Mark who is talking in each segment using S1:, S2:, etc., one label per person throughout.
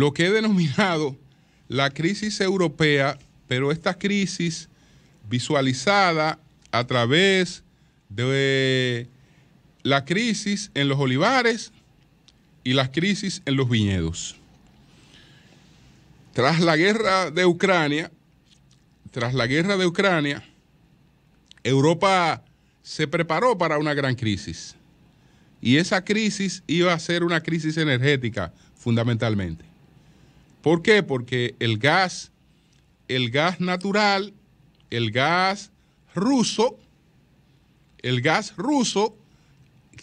S1: lo que he denominado la crisis europea, pero esta crisis visualizada a través de la crisis en los olivares y la crisis en los viñedos. Tras la guerra de Ucrania, tras la guerra de Ucrania, Europa se preparó para una gran crisis. Y esa crisis iba a ser una crisis energética, fundamentalmente. ¿Por qué? Porque el gas, el gas natural, el gas ruso, el gas ruso,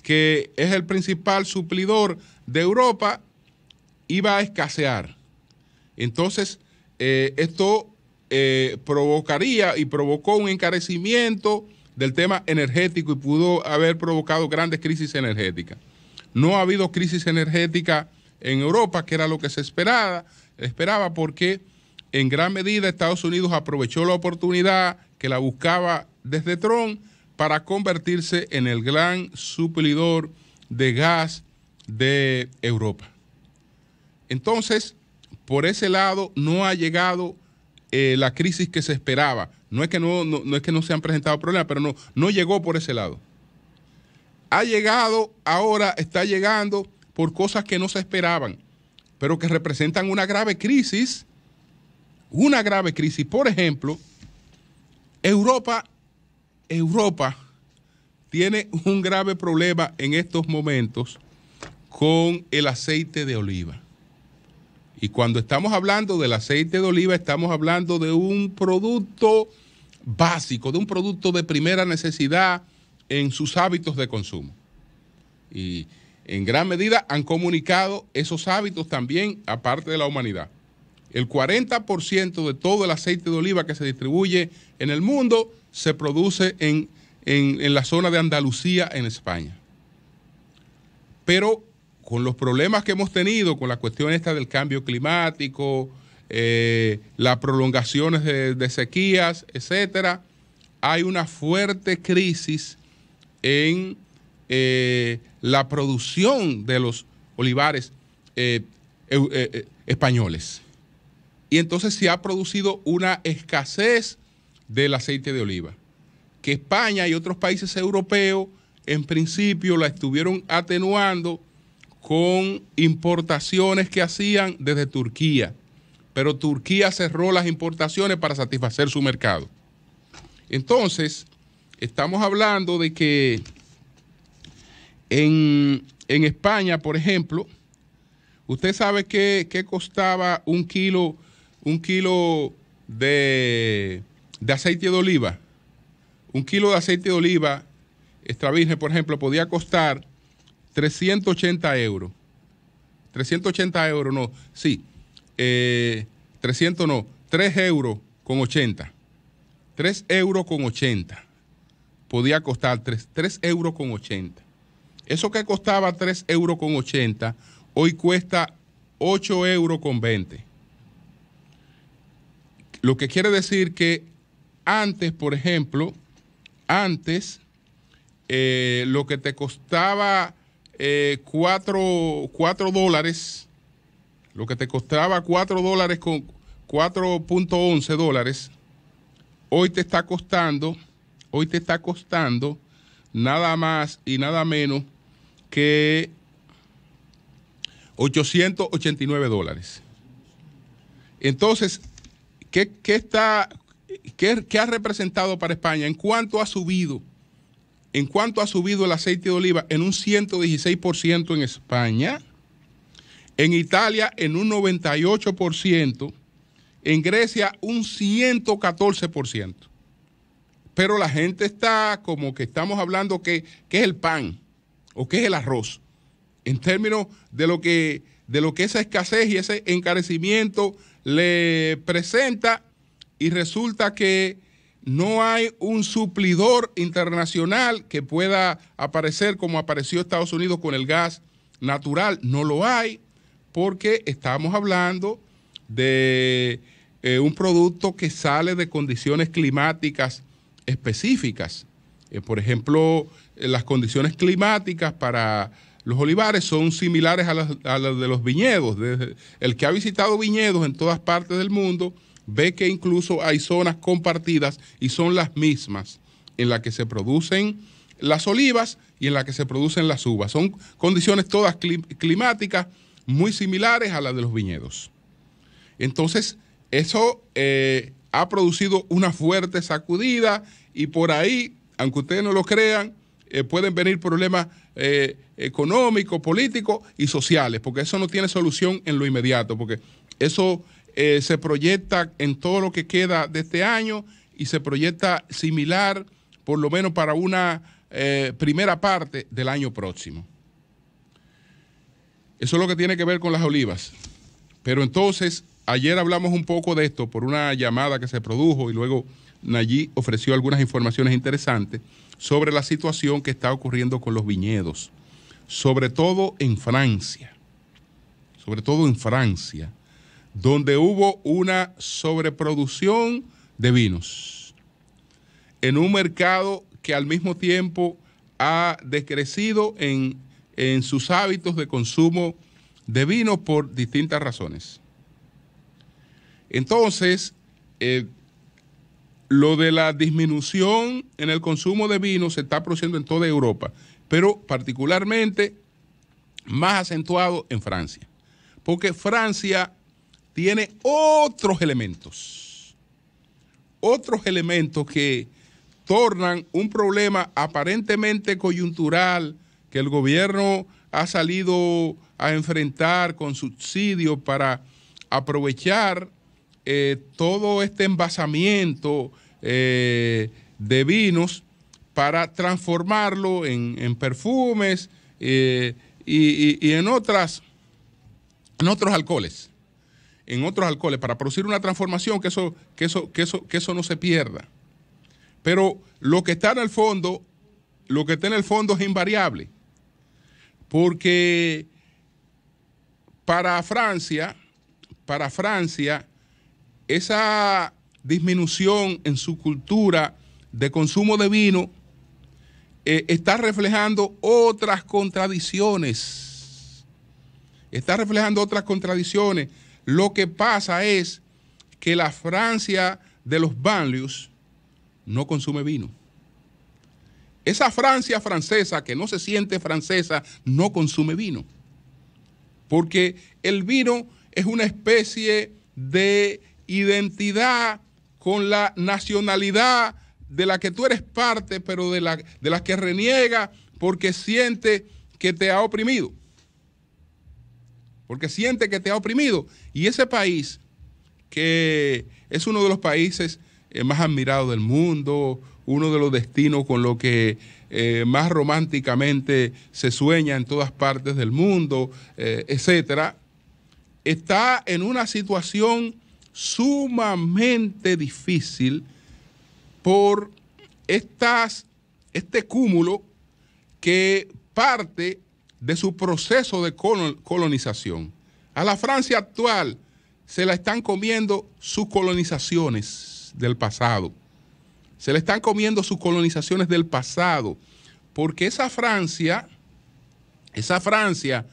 S1: que es el principal suplidor de Europa, iba a escasear. Entonces, eh, esto eh, provocaría y provocó un encarecimiento del tema energético y pudo haber provocado grandes crisis energéticas. No ha habido crisis energética en Europa, que era lo que se esperaba esperaba porque en gran medida Estados Unidos aprovechó la oportunidad que la buscaba desde Trump para convertirse en el gran suplidor de gas de Europa. Entonces, por ese lado no ha llegado eh, la crisis que se esperaba. No es que no, no, no es que no se han presentado problemas, pero no, no llegó por ese lado. Ha llegado, ahora está llegando por cosas que no se esperaban pero que representan una grave crisis, una grave crisis. Por ejemplo, Europa, Europa tiene un grave problema en estos momentos con el aceite de oliva. Y cuando estamos hablando del aceite de oliva, estamos hablando de un producto básico, de un producto de primera necesidad en sus hábitos de consumo. Y en gran medida han comunicado esos hábitos también a parte de la humanidad. El 40% de todo el aceite de oliva que se distribuye en el mundo se produce en, la zona de Andalucía, en España. Pero con los problemas que hemos tenido, con la cuestión esta del cambio climático, eh, las prolongaciones de, de sequías, etc., hay una fuerte crisis en eh, la producción de los olivares eh, eh, españoles. Y entonces se ha producido una escasez del aceite de oliva, que España y otros países europeos en principio la estuvieron atenuando con importaciones que hacían desde Turquía, pero Turquía cerró las importaciones para satisfacer su mercado. Entonces, estamos hablando de que en, España, por ejemplo, usted sabe qué costaba un kilo, de, aceite de oliva. Un kilo de aceite de oliva extra virgen, por ejemplo, podía costar 380 euros. 380 euros, no, sí. 300 eh, no, 3 euros con 80. 3 euros con 80. Podía costar 3 euros con 80. Eso que costaba 3 euros con 80, hoy cuesta 8 euros con 20. Lo que quiere decir que antes, por ejemplo, antes eh, lo que te costaba eh, 4, dólares, lo que te costaba 4 dólares con 4.11 dólares, hoy te está costando, hoy te está costando nada más y nada menos que 889 dólares. Entonces, ¿qué, está, qué, ha representado para España? ¿En cuánto ha subido? ¿En cuánto ha subido el aceite de oliva? En un 116% en España. En Italia, en un 98%. En Grecia, un 114%. Pero la gente está como que estamos hablando que, que es el pan o qué es el arroz, en términos de lo que, de lo que esa escasez y ese encarecimiento le presenta y resulta que no hay un suplidor internacional que pueda aparecer como apareció Estados Unidos con el gas natural. No lo hay porque estamos hablando de eh, un producto que sale de condiciones climáticas específicas. Eh, por ejemplo, eh, las condiciones climáticas para los olivares son similares a las, de los viñedos. el que ha visitado viñedos en todas partes del mundo ve que incluso hay zonas compartidas y son las mismas en las que se producen las olivas y en las que se producen las uvas. Son condiciones todas climáticas muy similares a las de los viñedos. Entonces, eso eh, ha producido una fuerte sacudida y por ahí, aunque ustedes no lo crean, eh, pueden venir problemas eh, económicos, políticos y sociales, porque eso no tiene solución en lo inmediato, porque eso eh, se proyecta en todo lo que queda de este año y se proyecta similar, por lo menos para una primera parte del año próximo. Eso es lo que tiene que ver con las olivas. Pero entonces, ayer hablamos un poco de esto por una llamada que se produjo y luego Nayí ofreció algunas informaciones interesantes sobre la situación que está ocurriendo con los viñedos, sobre todo en Francia, sobre todo en Francia, donde hubo una sobreproducción de vinos en un mercado que al mismo tiempo ha decrecido en, sus hábitos de consumo de vino por distintas razones. Entonces, eh, lo de la disminución en el consumo de vino se está produciendo en toda Europa, pero particularmente más acentuado en Francia, porque Francia tiene otros elementos, otros elementos que tornan un problema aparentemente coyuntural que el gobierno ha salido a enfrentar con subsidios para aprovechar eh, todo este envasamiento eh, de vinos para transformarlo en, perfumes eh, y, en, otras, en otros alcoholes, en otros alcoholes, para producir una transformación que eso, que eso, que eso, que eso no se pierda. Pero lo que está en el fondo, lo que está en el fondo es invariable, porque para Francia, para Francia, esa disminución en su cultura de consumo de vino eh, está reflejando otras contradicciones. Está reflejando otras contradicciones. Lo que pasa es que la Francia de los Banlius no consume vino. Esa Francia francesa que no se siente francesa no consume vino. Porque el vino es una especie de identidad, con la nacionalidad de la que tú eres parte, pero de la, de que reniega porque siente que te ha oprimido. Porque siente que te ha oprimido. Y ese país, que es uno de los países eh, más admirados del mundo, uno de los destinos con lo que eh, más románticamente se sueña en todas partes del mundo, etc., eh, etcétera, está en una situación sumamente difícil por estas, este cúmulo que parte de su proceso de colonización. A la Francia actual se la están comiendo sus colonizaciones del pasado. Se le están comiendo sus colonizaciones del pasado. Porque esa Francia, esa Francia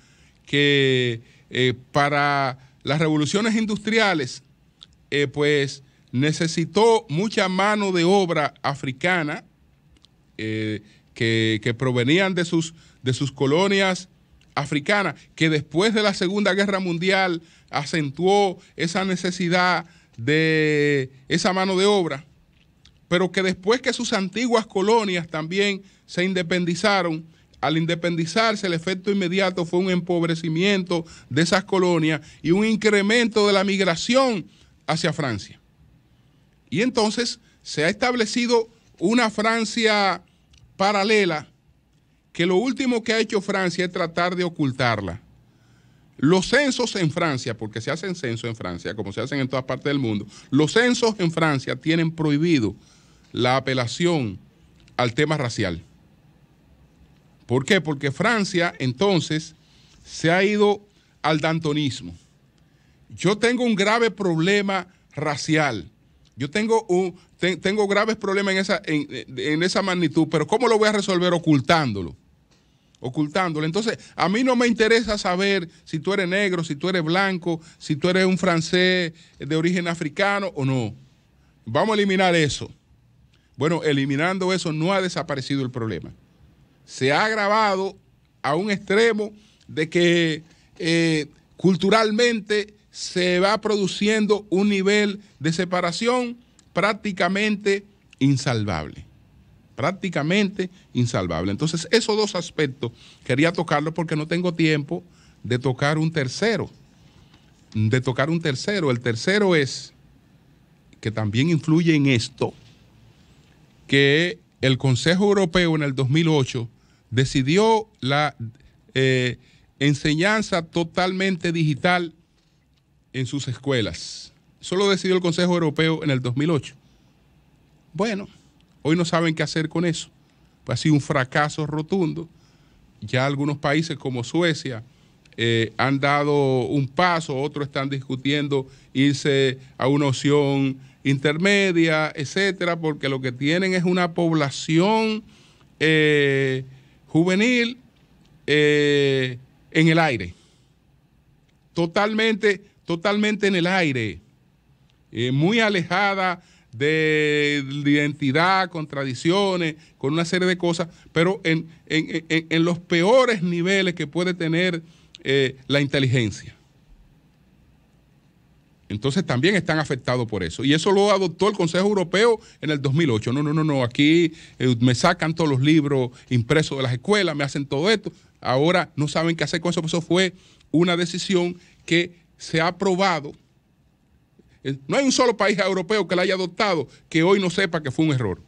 S1: que eh, para las revoluciones industriales eh, pues necesitó mucha mano de obra africana eh, que, provenían de sus, de sus colonias africanas, que después de la Segunda Guerra Mundial acentuó esa necesidad de esa mano de obra, pero que después que sus antiguas colonias también se independizaron, al independizarse el efecto inmediato fue un empobrecimiento de esas colonias y un incremento de la migración hacia Francia. Y entonces se ha establecido una Francia paralela que lo último que ha hecho Francia es tratar de ocultarla. Los censos en Francia, porque se hacen censos en Francia, como se hacen en todas partes del mundo, los censos en Francia tienen prohibido la apelación al tema racial. ¿Por qué? Porque Francia entonces se ha ido al dantonismo yo tengo un grave problema racial. Yo tengo, un, tengo graves problemas en esa, en, esa magnitud, pero ¿cómo lo voy a resolver ocultándolo? ocultándolo. Entonces, a mí no me interesa saber si tú eres negro, si tú eres blanco, si tú eres un francés de origen africano o no. Vamos a eliminar eso. Bueno, eliminando eso no ha desaparecido el problema. Se ha agravado a un extremo de que eh, culturalmente se va produciendo un nivel de separación prácticamente insalvable. Prácticamente insalvable. Entonces, esos dos aspectos quería tocarlos porque no tengo tiempo de tocar un tercero. De tocar un tercero. El tercero es que también influye en esto, que el Consejo Europeo en el 2008 decidió la eh, enseñanza totalmente digital en sus escuelas. Eso lo decidió el Consejo Europeo en el 2008. Bueno, hoy no saben qué hacer con eso. Pues ha sido un fracaso rotundo. Ya algunos países como Suecia eh, han dado un paso, otros están discutiendo irse a una opción intermedia, etcétera, porque lo que tienen es una población eh, juvenil eh, en el aire. Totalmente totalmente en el aire, eh, muy alejada de identidad, tradiciones, con una serie de cosas, pero en, los peores niveles que puede tener eh, la inteligencia. Entonces también están afectados por eso. Y eso lo adoptó el Consejo Europeo en el 2008. No, no, no, no, aquí eh, me sacan todos los libros impresos de las escuelas, me hacen todo esto. Ahora no saben qué hacer con eso, eso fue una decisión que se ha aprobado. Eh, no hay un solo país europeo que la haya adoptado que hoy no sepa que fue un error.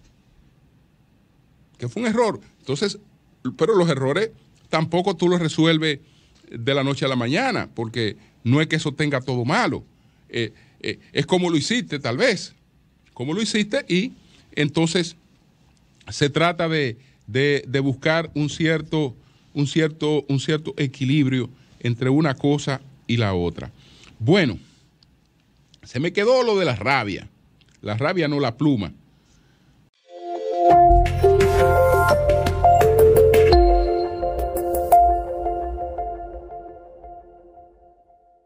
S1: Que fue un error. Entonces, pero los errores tampoco tú los resuelves de la noche a la mañana, porque no es que eso tenga todo malo. Eh, eh, es como lo hiciste, tal vez. Como lo hiciste y entonces se trata de, de, buscar un cierto, un, cierto, un cierto equilibrio entre una cosa y la otra. Bueno, se me quedó lo de la rabia. La rabia no la pluma.